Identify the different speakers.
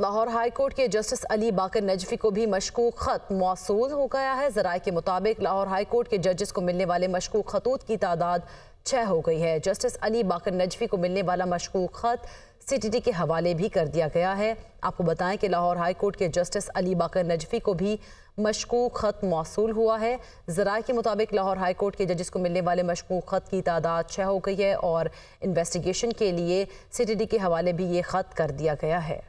Speaker 1: Lahore high court के justice Ali Baqar Najafi को भी मशकूक ख़त मौसू हो गया है जराए के मुताबिक लाहौर हाई कोर्ट के जजेस को मिलने वाले मशकूक खतूत की तादाद छः हो गई है जस्टिस अली बाकर नजफी को मिलने वाला मशकूक ख़त सीटीटी के हवाले भी कर दिया गया है आपको बताएं कि लाहौर हाई कोर्ट के जस्टिस अली बाकर नजफी को भी मशकूक ख़त मौसू हुआ है ज़राए के मुताबिक लाहौर हाई कोर्ट के जजेस को मिलने वाले मशकूक ख़त की तादाद छः हो गई है और इन्वेस्टिगेशन के लिए सीटीटी के हवाले भी ये ख़त कर दिया गया है